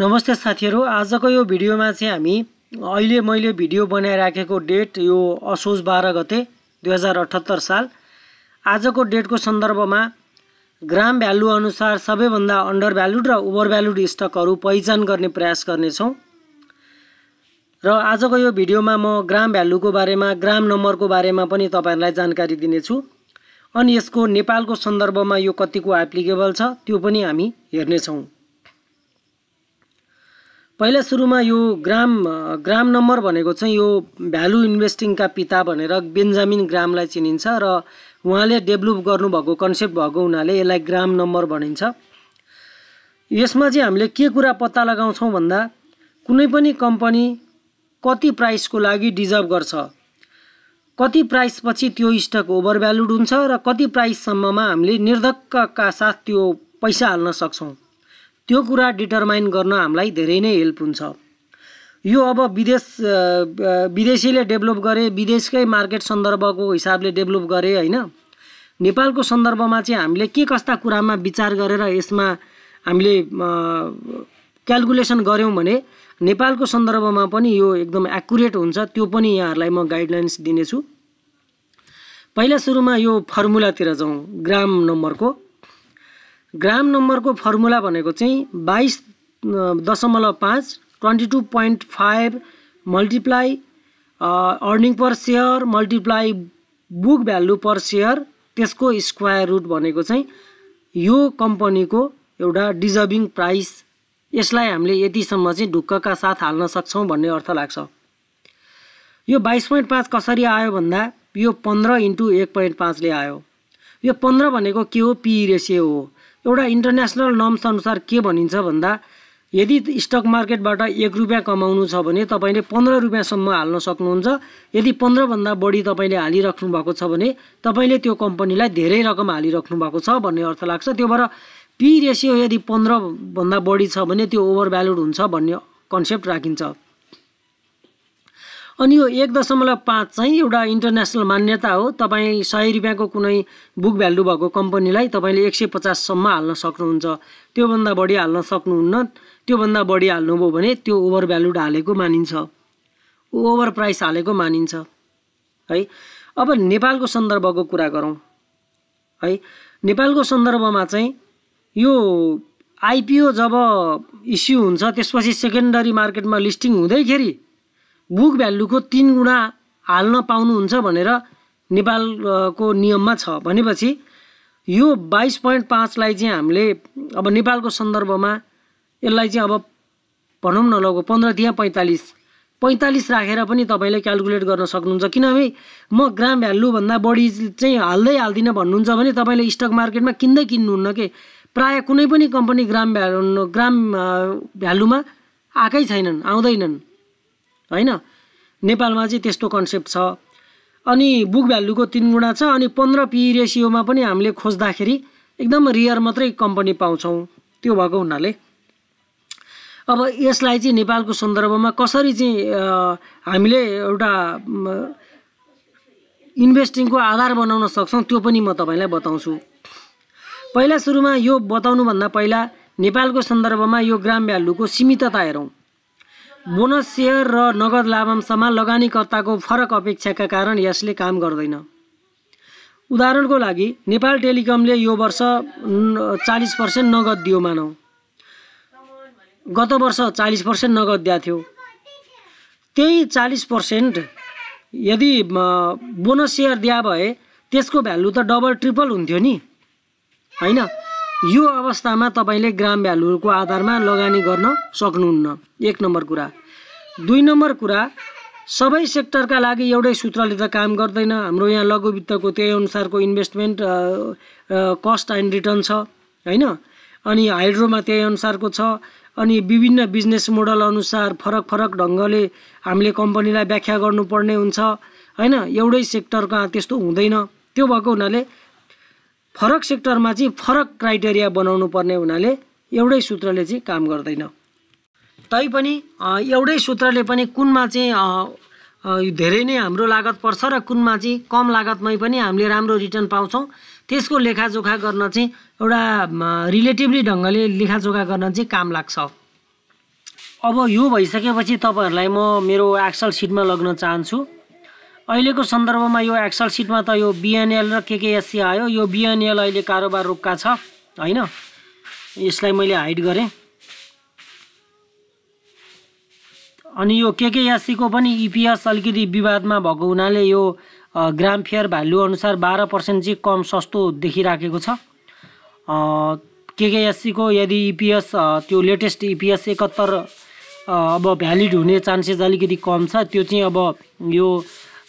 नमस्ते साथीहरू आजको यो भिडियोमा चाहिँ हामी अहिले मैले भिडियो बनाइराखेको डेट यो असोज बाह्र गते दुई हजार अठहत्तर साल आजको डेटको सन्दर्भमा ग्राम भ्यालु अनुसार सबैभन्दा अन्डर भ्यालुड र ओभर भ्यालुड स्टकहरू पहिचान गर्ने प्रयास गर्नेछौँ र आजको यो भिडियोमा म ग्राम भ्यालुको बारेमा ग्राम नम्बरको बारेमा पनि तपाईँहरूलाई जानकारी दिनेछु अनि यसको नेपालको सन्दर्भमा यो कतिको एप्लिकेबल छ त्यो पनि हामी हेर्नेछौँ पहिला सुरुमा यो ग्राम ग्राम नम्बर भनेको चाहिँ यो भ्यालु इन्भेस्टिङका पिता भनेर बेन्जामिन ग्रामलाई चिनिन्छ र उहाँले डेभलप गर्नुभएको कन्सेप्ट भएको हुनाले यसलाई ग्राम नम्बर भनिन्छ यसमा चाहिँ हामीले के कुरा पत्ता लगाउँछौँ भन्दा कुनै पनि कम्पनी कति प्राइसको लागि डिजर्भ गर्छ कति प्राइसपछि त्यो स्टक ओभर भ्यालुड हुन्छ र कति प्राइससम्ममा हामीले निर्धक्कका साथ त्यो पैसा हाल्न सक्छौँ त्यो कुरा डिटरमाइन गर्न हामीलाई धेरै नै हेल्प हुन्छ यो अब विदेश विदेशीले डेभलप गरे विदेशकै मार्केट सन्दर्भको हिसाबले डेभलप गरे होइन नेपालको सन्दर्भमा चाहिँ हामीले के कस्ता कुरामा विचार गरेर यसमा हामीले क्यालकुलेसन गऱ्यौँ भने नेपालको सन्दर्भमा पनि यो एकदम एकुरेट हुन्छ त्यो पनि यहाँहरूलाई म गाइडलाइन्स दिनेछु पहिला सुरुमा यो फर्मुलातिर जाउँ ग्राम नम्बरको ग्राम नम्बरको फर्मुला भनेको चाहिँ बाइस दशमलव पाँच twenty two point five multiply earning per share multiply book value per share त्यसको स्क्वायर रुट भनेको चाहिँ यो कम्पनीको एउटा डिजर्भिङ प्राइस यसलाई हामीले यतिसम्म चाहिँ ढुक्कका साथ हाल्न सक्छौँ भन्ने अर्थ लाग्छ यो बाइस पोइन्ट पाँच कसरी आयो भन्दा यो पन्ध्र इन्टु एक पोइन्ट पाँचले आयो यो पन्ध्र भनेको के हो पिई रेसियो हो एउटा इन्टरनेसनल नर्म्स अनुसार के भनिन्छ भन्दा यदि स्टक मार्केटबाट एक रुपियाँ कमाउनु छ भने तपाईँले पन्ध्र रुपियाँसम्म हाल्न सक्नुहुन्छ यदि पन्ध्रभन्दा बढी तपाईँले हालिराख्नु भएको छ भने तपाईँले त्यो कम्पनीलाई धेरै रकम हालिराख्नु भएको छ भन्ने अर्थ लाग्छ त्यो भएर पी रेसियो यदि पन्ध्रभन्दा बढी छ भने त्यो ओभर भ्यालुड हुन्छ भन्ने कन्सेप्ट राखिन्छ अनि यो एक दशमलव पाँच चाहिँ एउटा इन्टरनेसनल मान्यता हो तपाईँ सय रुपियाँको कुनै बुक भ्यालु भएको कम्पनीलाई तपाईँले एक सय पचाससम्म हाल्न सक्नुहुन्छ त्योभन्दा बढी हाल्न सक्नुहुन्न त्योभन्दा बढी हाल्नुभयो भने त्यो ओभर भ्यालुड हालेको मानिन्छ ओभर प्राइस हालेको मानिन्छ है अब नेपालको सन्दर्भको कुरा गरौँ है नेपालको सन्दर्भमा चाहिँ यो आइपिओ जब इस्यु हुन्छ त्यसपछि सेकेन्डरी मार्केटमा लिस्टिङ हुँदैखेरि बुक भ्यालुको तिन गुणा हाल्न पाउनुहुन्छ भनेर नेपालको नियममा छ भनेपछि यो बाइस पोइन्ट पाँचलाई चाहिँ हामीले अब नेपालको सन्दर्भमा यसलाई चाहिँ अब भनौँ न लगभग पन्ध्र दिया पैँतालिस पैँतालिस राखेर पनि तपाईँले क्यालकुलेट गर्न सक्नुहुन्छ किनभने म ग्राम भ्यालुभन्दा बढी चाहिँ हाल्दै हाल्दिनँ भन्नुहुन्छ भने तपाईँले स्टक मार्केटमा किन्दै किन्नुहुन्न के प्रायः कुनै पनि कम्पनी ग्राम भ्यालु ग्राम भ्यालुमा आएकै छैनन् आउँदैनन् होइन नेपालमा चाहिँ त्यस्तो कन्सेप्ट छ अनि बुक भ्यालुको तिन गुणा छ अनि पन्ध्र पी रेसियोमा पनि हामीले खोज्दाखेरि एकदम रियर मात्रै कम्पनी पाउँछौँ त्यो भएको हुनाले अब यसलाई चाहिँ नेपालको सन्दर्भमा कसरी चाहिँ हामीले एउटा इन्भेस्टिङको आधार बनाउन सक्छौँ त्यो पनि म तपाईँलाई बताउँछु पहिला सुरुमा यो बताउनुभन्दा पहिला नेपालको सन्दर्भमा यो ग्राम भ्यालुको सीमितता हेरौँ बोनस सेयर र नगद लाभांशमा लगानीकर्ताको फरक अपेक्षाका कारण यसले काम गर्दैन उदाहरणको लागि नेपाल टेलिकमले यो वर्ष चालिस पर्सेन्ट नगद दियो मानौ गत वर्ष चालिस पर्सेन्ट नगद दिएको थियो त्यही चालिस पर्सेन्ट यदि बोनस सेयर दिए भए त्यसको भ्यालु त डबल ट्रिपल हुन्थ्यो नि होइन यो अवस्थामा तपाईँले ग्राम भ्यालुको आधारमा लगानी गर्न सक्नुहुन्न एक नम्बर कुरा दुई नम्बर कुरा सबै सेक्टरका लागि एउटै सूत्रले त काम गर्दैन हाम्रो यहाँ लघु वित्तको त्यही अनुसारको इन्भेस्टमेन्ट कस्ट एन्ड रिटर्न छ होइन अनि हाइड्रोमा त्यही अनुसारको छ अनि विभिन्न बिजनेस मोडल अनुसार फरक फरक ढङ्गले हामीले कम्पनीलाई व्याख्या गर्नुपर्ने हुन्छ होइन एउटै सेक्टरका त्यस्तो हुँदैन त्यो भएको हुनाले फरक सेक्टरमा चाहिँ फरक क्राइटेरिया बनाउनु पर्ने हुनाले एउटै सूत्रले चाहिँ काम गर्दैन तैपनि एउटै सूत्रले पनि कुनमा चाहिँ धेरै नै हाम्रो लागत पर्छ र कुनमा चाहिँ कम लागतमै पनि हामीले राम्रो रिटर्न पाउँछौँ त्यसको लेखाजोखा गर्न चाहिँ एउटा रिलेटिभली ढङ्गले लेखाजोखा गर्न चाहिँ काम लाग्छ अब यो भइसकेपछि तपाईँहरूलाई म मेरो एक्सल सिटमा लग्न चाहन्छु अहिलेको सन्दर्भमा यो एक्सल सिटमा त यो बिएनएल र केकेएससी आयो यो बिएनएल अहिले कारोबार रोक्का छ होइन यसलाई मैले हाइड गरेँ अनि यो केकेएससीको पनि इपिएस e अलिकति विवादमा भएको हुनाले यो ग्राम फेयर भ्यालु अनुसार बाह्र पर्सेन्ट चाहिँ कम सस्तो देखिराखेको छ केकेएससीको यदि इपिएस e त्यो लेटेस्ट इपिएस एकहत्तर अब भ्यालिड हुने चान्सेस अलिकति कम छ त्यो चाहिँ अब यो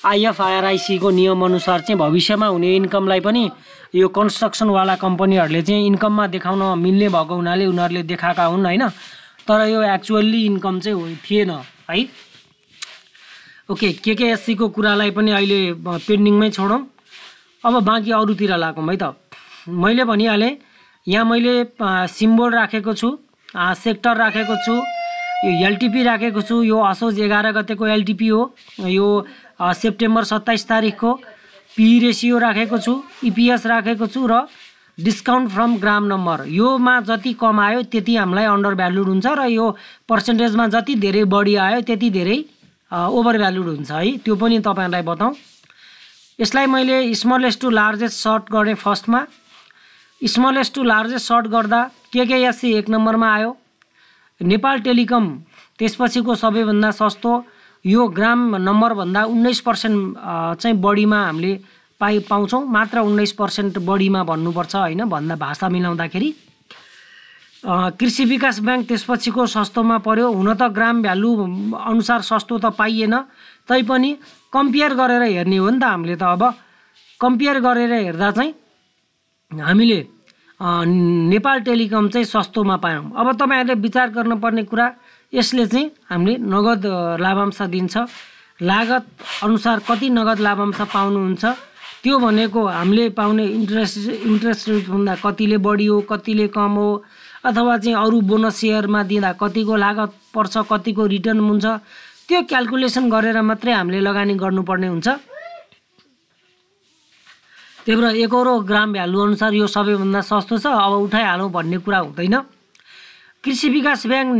आइएफआरआइसीको नियमअनुसार चाहिँ भविष्यमा हुने इन्कमलाई पनि यो कन्स्ट्रक्सनवाला कम्पनीहरूले चाहिँ इन्कममा देखाउन मिल्ने भएको हुनाले उनीहरूले देखाएका हुन् होइन तर यो एक्चुअल्ली इन्कम चाहिँ थिएन है ओके केकेएससीको कुरालाई पनि अहिले पेन्डिङमै छोडौँ अब बाँकी अरूतिर लागौँ है त मैले भनिहालेँ यहाँ मैले सिम्बोल राखेको छु सेक्टर राखेको छु यो एलटिपी राखेको छु यो असोज एघार गतेको एलटिपी हो यो सेप्टेम्बर सत्ताइस तारिकको पी रेसियो राखेको छु इपिएस e राखेको छु र डिस्काउन्ट फ्रम ग्राम नम्बर योमा जति कम आयो त्यति हामीलाई अन्डर भ्यालुड हुन्छ र यो पर्सेन्टेजमा जति धेरै बढी आयो त्यति धेरै ओभर भ्यालुड हुन्छ है त्यो पनि तपाईँहरूलाई बताउँ यसलाई मैले स्मलेस्ट टु लार्जेस्ट सर्ट गरेँ फर्स्टमा स्मलेस्ट टु लार्जेस्ट सर्ट गर्दा केकेएससी एक नम्बरमा आयो नेपाल टेलिकम त्यसपछिको सबैभन्दा सस्तो यो ग्राम नम्बरभन्दा उन्नाइस पर्सेन्ट चाहिँ बढीमा हामीले पाइ पाउँछौँ मात्र उन्नाइस पर्सेन्ट बढीमा भन्नुपर्छ होइन भन्दा भाषा मिलाउँदाखेरि कृषि विकास ब्याङ्क त्यसपछिको सस्तोमा पर्यो हुन त ग्राम भ्यालु अनुसार सस्तो त पाइएन तैपनि कम्पेयर गरेर हेर्ने हो नि त हामीले त अब कम्पेयर गरेर हेर्दा चाहिँ हामीले नेपाल टेलिकम चाहिँ सस्तोमा पायौँ अब तपाईँहरूले विचार गर्नुपर्ने कुरा यसले चाहिँ हामीले नगद लाभांश दिन्छ लागत अनुसार कति नगद लाभांश पाउनुहुन्छ त्यो भनेको हामीले पाउने इन्ट्रेस्ट इन्ट्रेस्ट रेटभन्दा कतिले बढी हो कतिले कम हो अथवा चाहिँ अरू बोनस सेयरमा दिँदा कतिको लागत पर्छ कतिको रिटर्न हुन्छ त्यो क्यालकुलेसन गरेर मात्रै हामीले लगानी गर्नुपर्ने हुन्छ त्यही भएर एकरो ग्राम अनुसार यो सबैभन्दा सस्तो छ अब उठाइहालौँ भन्ने कुरा हुँदैन कृषि विकास ब्याङ्क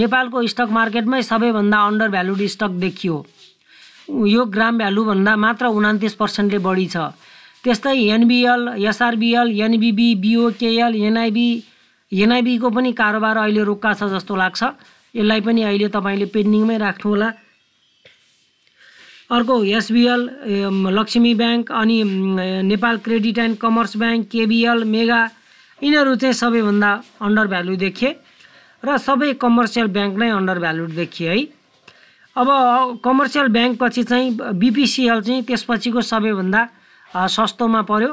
नेपालको स्टक मार्केटमै सबैभन्दा अन्डर भ्यालुड स्टक देखियो यो ग्राम भ्यालुभन्दा मात्र उनातिस पर्सेन्टले बढी छ त्यस्तै एनबिएल एसआरबिएल एनबिबी बिओकेएल एनआइबी एनआइबीको पनि कारोबार अहिले रोक्का छ जस्तो लाग्छ यसलाई पनि अहिले तपाईँले पेन्डिङमै राख्नुहोला अर्को एसबिएल लक्ष्मी ब्याङ्क अनि Nepal credit and commerce bank KBL mega यिनीहरू चाहिँ सबैभन्दा अन्डर भ्यालु देखिए र सबै कमर्सियल ब्याङ्क नै अन्डर भ्यालु देखिए है अब कमर्सियल ब्याङ्कपछि चाहिँ बिपिसिएल चाहिँ त्यसपछिको सबैभन्दा सस्तोमा पर्यो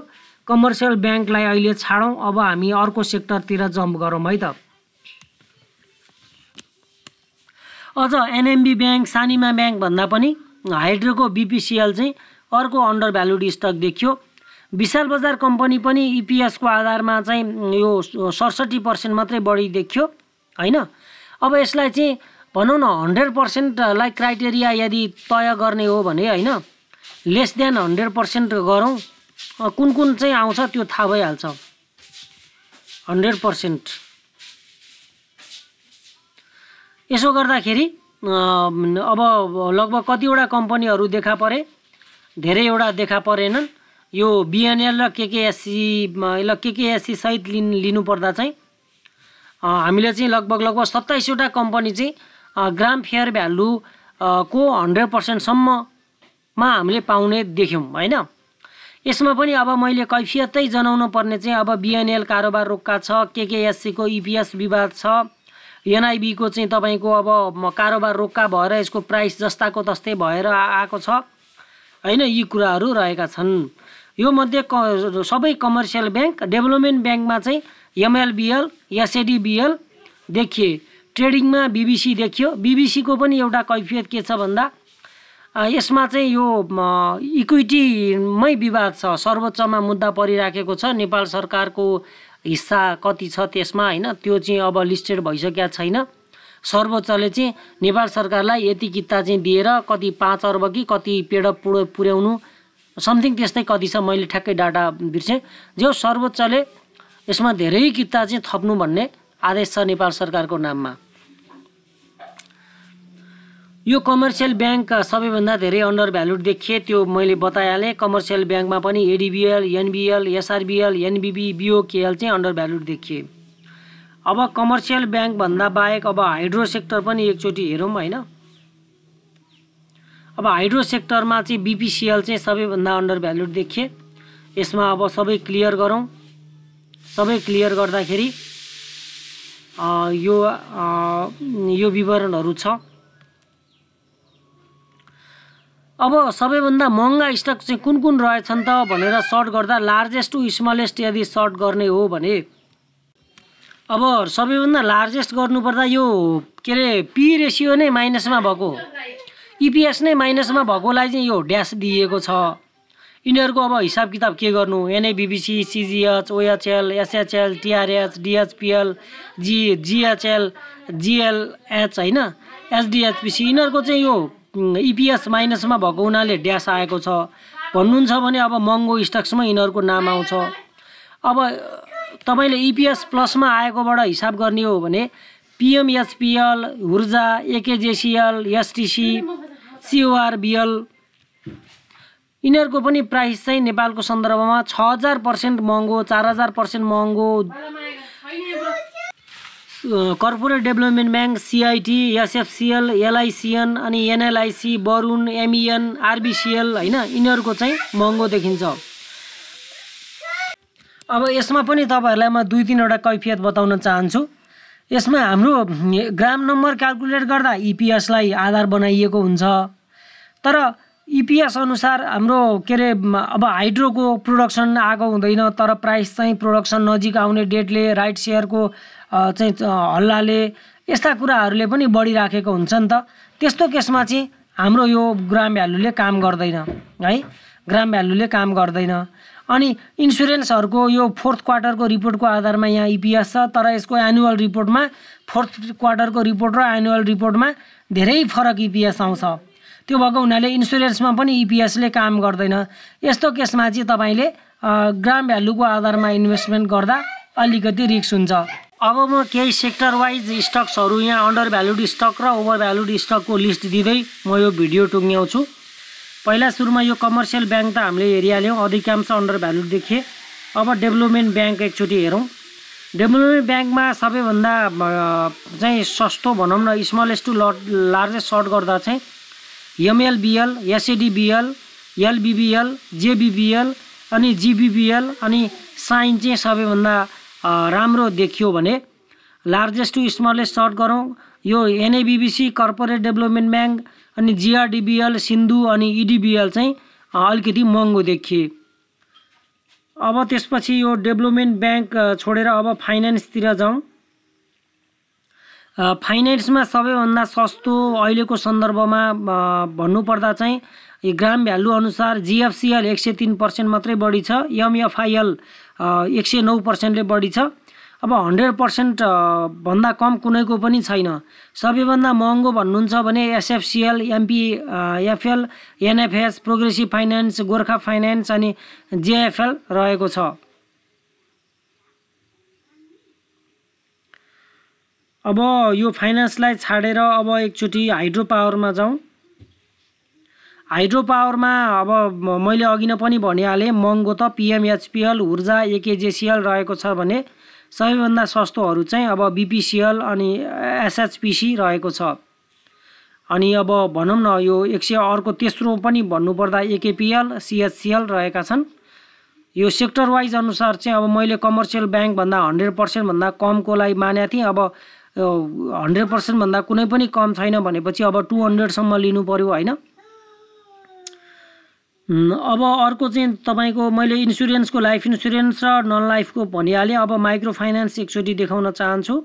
कमर्सियल ब्याङ्कलाई अहिले छाडौँ अब हामी अर्को सेक्टरतिर जम्प गरौँ है त अझ एनएमबी ब्याङ्क सानिमा ब्याङ्कभन्दा पनि हाइड्रोको बिपिसिएल चाहिँ अर्को अन्डर भ्यालुड स्टक देखियो विशाल बजार कम्पनी पनि इपिएसको आधारमा चाहिँ यो सडसठी पर्सेन्ट मात्रै बढी देखियो होइन अब यसलाई चाहिँ भनौँ न हन्ड्रेड पर्सेन्टलाई क्राइटेरिया यदि तय गर्ने हो भने होइन लेस देन हन्ड्रेड पर्सेन्ट गरौँ कुन कुन चाहिँ आउँछ त्यो थाहा भइहाल्छ हन्ड्रेड पर्सेन्ट यसो गर्दाखेरि अब लगभग कतिवटा कम्पनीहरू देखा परे धेरैवटा देखा परेनन् यो बिएनएल र केकेएससी ल केकेएससी सहित लिन लिनुपर्दा चाहिँ हामीले चाहिँ लगभग लगभग सत्ताइसवटा कम्पनी चाहिँ ग्राम फेयर भ्यालु को हन्ड्रेड पर्सेन्टसम्ममा हामीले पाउने देख्यौँ होइन यसमा पनि अब मैले कैफियतै जनाउनु पर्ने चाहिँ अब बिएनएल कारोबार रोक्का छ केकेएससीको इपिएस e विवाद छ एनआइबीको चाहिँ तपाईँको अब कारोबार रोक्का भएर यसको प्राइस जस्ताको तस्तै भएर आएको छ होइन यी कुराहरू रहेका छन् यो मध्ये क सबै कमर्सियल ब्याङ्क डेभलपमेन्ट ब्याङ्कमा चाहिँ एमएलबिएल एसएडिबिएल देखिए ट्रेडिङमा बिबिसी देखियो बिबिसीको पनि एउटा कैफियत के छ भन्दा यसमा चाहिँ यो इक्विटीमै विवाद छ सर्वोच्चमा मुद्दा परिराखेको छ नेपाल सरकारको हिस्सा कति छ त्यसमा होइन त्यो चाहिँ अब लिस्टेड भइसकेका छैन सर्वोच्चले चाहिँ नेपाल सरकारलाई यति किता चाहिँ दिएर कति पाँच अर्ब कि कति पेड पुर्याउनु समथिङ त्यस्तै कति छ मैले ठ्याक्कै डाटा बिर्सेँ जो सर्वोच्चले यसमा धेरै किता चाहिँ थप्नु भन्ने आदेश छ नेपाल सरकारको नाममा यो कमर्सियल ब्याङ्क सबैभन्दा धेरै अन्डर भ्यालुड देखिए त्यो मैले बताइहालेँ कमर्सियल ब्याङ्कमा पनि एडिबिएल एनबिएल एसआरबिएल एनबिबी बिओकेएल चाहिँ अन्डर भ्यालुड देखिए अब कमर्सियल ब्याङ्कभन्दा बाहेक अब हाइड्रो सेक्टर पनि एकचोटि हेरौँ होइन अब हाइड्रो सेक्टरमा चाहिँ बिपिसिएल चाहिँ सबैभन्दा अन्डर भ्यालुड देखिए यसमा अब सबै क्लियर गरौँ सबै क्लियर गर्दाखेरि यो आ, यो विवरणहरू छ अब सबैभन्दा महँगा स्टक चाहिँ कुन कुन रहेछन् त भनेर सर्ट गर्दा लार्जेस्ट टु स्मलेस्ट यदि सर्ट गर्ने हो भने अब सबैभन्दा लार्जेस्ट गर्नुपर्दा यो के अरे पी रेसियो नै माइनसमा भएको इपिएस e नै माइनसमा भएकोलाई चाहिँ यो ड्यास दिएको छ यिनीहरूको अब हिसाब किताब के गर्नु एनएबिबिसी सिजिएच ओएचएल एसएचएल टिआरएच डिएचपिएल जी जिएचएल जिएलएच होइन एसडिएचपिसी यिनीहरूको चाहिँ यो इपिएस माइनसमा भएको हुनाले ड्यास आएको छ भन्नुहुन्छ भने अब महँगो स्टक्समा यिनीहरूको नाम आउँछ अब तपाईँले इपिएस प्लसमा आएकोबाट हिसाब गर्ने हो भने पिएमएचपिएल हुर्जा एकेजेसिएल एसटिसी सिओआरबिएल यिनीहरूको पनि प्राइस चाहिँ नेपालको सन्दर्भमा छ हजार पर्सेन्ट महँगो चार हजार पर्सेन्ट महँगो corporate development bank CIT SFCL LICN अनि एनएलआइसी बरुण एमइएन आरबिसिएल होइन यिनीहरूको चाहिँ महँगो देखिन्छ अब यसमा पनि तपाईँहरूलाई म दुई तिनवटा कैफियत बताउन चाहन्छु यसमा हाम्रो ग्राम नम्बर क्यालकुलेट गर्दा इपिएसलाई e आधार बनाइएको हुन्छ तर इपिएस e अनुसार हाम्रो के अरे अब हाइड्रोको प्रोडक्सन आएको हुँदैन तर प्राइस चाहिँ प्रोडक्सन नजिक आउने डेटले राइट सेयरको चाहिँ हल्लाले यस्ता कुराहरूले पनि बढिराखेको हुन्छ नि त त्यस्तो केसमा चाहिँ हाम्रो यो ग्राम भ्यालुले काम गर्दैन है ग्राम भ्यालुले काम गर्दैन अनि इन्सुरेन्सहरूको यो फोर्थ क्वार्टरको रिपोर्टको आधारमा यहाँ इपिएस छ तर यसको एनुअल रिपोर्टमा फोर्थ क्वार्टरको रिपोर्ट र एनुअल रिपोर्टमा धेरै फरक इपिएस आउँछ त्यो भएको हुनाले इन्सुरेन्समा पनि इपिएसले काम गर्दैन यस्तो केसमा चाहिँ तपाईँले ग्राम भ्यालुको आधारमा इन्भेस्टमेन्ट गर्दा अलिकति रिक्स हुन्छ अब म केही सेक्टर वाइज स्टक्सहरू यहाँ अन्डर भ्यालुड स्टक र ओभर भ्यालुड स्टकको लिस्ट दिँदै म यो भिडियो टुङ्ग्याउँछु पहिला सुरुमा यो कमर्सियल ब्याङ्क त हामीले हेरिहाल्यौँ अधिकांश अन्डर भ्यालुड देखिए अब डेभलपमेन्ट ब्याङ्क एकचोटि हेरौँ डेभलपमेन्ट ब्याङ्कमा सबैभन्दा चाहिँ सस्तो भनौँ न स्मलेस्ट टु लट लार्जेस्ट सर्ट गर्दा चाहिँ एमएलबिएल एसएडिबिएल एलबिबिएल जेबिबिएल अनि जिबिबिएल अनि साइन चाहिँ सबैभन्दा राम्रो देखियो भने लार्जेस्ट टु स्मलेस्ट सर्ट गरौँ यो एनएबिबिसी कर्पोरेट डेभलपमेन्ट ब्याङ्क अनि जिआरडिबिएल सिन्धु अनि इडिबिएल e चाहिँ अलिकति महँगो देखिए अब त्यसपछि यो डेभलपमेन्ट ब्याङ्क छोडेर अब फाइनेन्सतिर जाउँ फाइनेन्समा सबैभन्दा सस्तो अहिलेको सन्दर्भमा भन्नुपर्दा चाहिँ ग्राम भ्यालु अनुसार जिएफसिएल एक सय तिन पर्सेन्ट मात्रै बढी छ एमएफआइएल एक सय नौ पर्सेन्टले बढी छ अब हन्ड्रेड पर्सेन्ट भन्दा कम कुनैको पनि छैन सबैभन्दा महँगो भन्नुहुन्छ भने SFCL MP FL NFS progressive finance Gorkha finance अनि जेएफएल रहेको छ अब यो फाइनेन्सलाई छाडेर अब एकचोटि हाइड्रो पावरमा जाउँ हाइड्रो पावरमा अब मैले अघि नै पनि भनिहालेँ महँगो त पिएमएचपिएल ऊर्जा एकेजेसिएल रहेको छ भने सबैभन्दा सस्तोहरू चाहिँ अब बिपिसिएल अनि एसएचपिसी रहेको छ अनि अब भनौँ न यो एक सय अर्को तेस्रो पनि भन्नुपर्दा एकेपिएल सिएचसिएल रहेका छन् यो सेक्टर वाइज अनुसार चाहिँ अब मैले कमर्सियल ब्याङ्कभन्दा हन्ड्रेड पर्सेन्टभन्दा कमको लागि मानेको थिएँ अब हन्ड्रेड पर्सेन्टभन्दा कुनै पनि कम छैन भनेपछि अब टु हन्ड्रेडसम्म लिनु पऱ्यो होइन अब अर्को चाहिँ तपाईँको मैले इन्सुरेन्सको लाइफ इन्सुरेन्स र नन लाइफको भनिहालेँ अब माइक्रो फाइनेन्स एकचोटि देखाउन चाहन्छु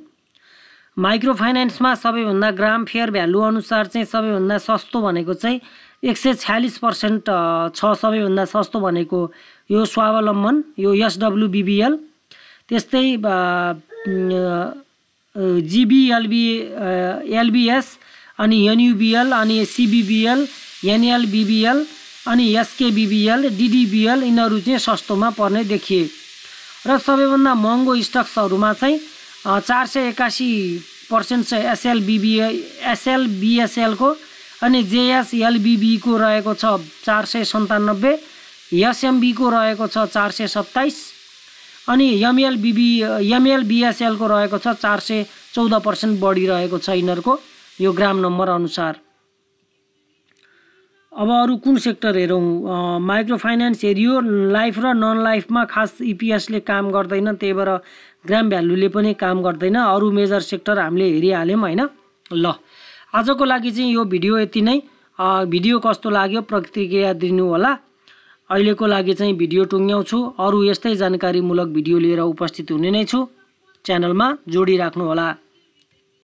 माइक्रो फाइनेन्समा सबैभन्दा ग्राम फेयर भ्यालु अनुसार चाहिँ सबैभन्दा सस्तो भनेको चाहिँ एक सय छ्यालिस पर्सेन्ट छ सबैभन्दा सस्तो भनेको यो स्वावलम्बन यो एसडब्लुबिबिएल त्यस्तै जिबिएलबी एलबिएस अनि एनयुबिएल अनि सिबिबिएल एनएलबिबिएल अनि एसकेबिबिएल डिडिबिएल यिनीहरू चाहिँ सस्तोमा पर्ने देखिए र सबैभन्दा महँगो स्टक्सहरूमा चाहिँ चार सय एकासी पर्सेन्ट चाहिँ एसएलबिबिए एसएलबिएसएलको अनि जेएसएलबिबीको रहेको छ चार सय सन्तानब्बे एसएमबीको रहेको छ चार सय सत्ताइस अनि एमएलबिबी एमएलबिएसएलको रहेको छ चार सय चौध पर्सेन्ट बढी रहेको छ यिनीहरूको यो ग्राम नम्बर अनुसार अब अरू कुन सेक्टर हेरौँ माइक्रो फाइनेन्स हेरियो लाइफ र नन लाइफमा खास इपिएसले काम गर्दैन त्यही भएर ग्राम भ्यालुले पनि काम गर्दैन अरू मेजर सेक्टर हामीले हेरिहाल्यौँ होइन ल आजको लागि चाहिँ यो भिडियो यति नै भिडियो कस्तो लाग्यो प्रतिक्रिया दिनु होला अहिलेको लागि चाहिँ भिडियो टुङ्ग्याउँछु अरू यस्तै जानकारीमूलक भिडियो लिएर उपस्थित हुने नै छु च्यानलमा होला